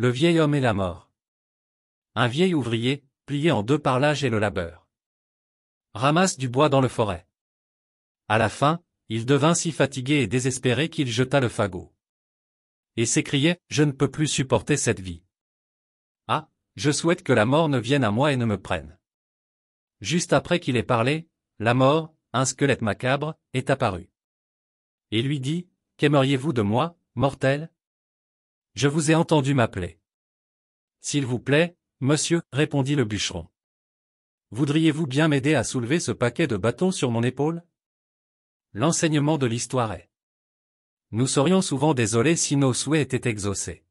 Le vieil homme et la mort. Un vieil ouvrier, plié en deux par l'âge et le labeur. Ramasse du bois dans le forêt. À la fin, il devint si fatigué et désespéré qu'il jeta le fagot. Et s'écriait, je ne peux plus supporter cette vie. Ah, je souhaite que la mort ne vienne à moi et ne me prenne. Juste après qu'il ait parlé, la mort, un squelette macabre, est apparu. Et lui dit, Qu'aimeriez-vous de moi, mortel je vous ai entendu m'appeler. S'il vous plaît, monsieur, répondit le bûcheron. Voudriez-vous bien m'aider à soulever ce paquet de bâtons sur mon épaule L'enseignement de l'histoire est. Nous serions souvent désolés si nos souhaits étaient exaucés.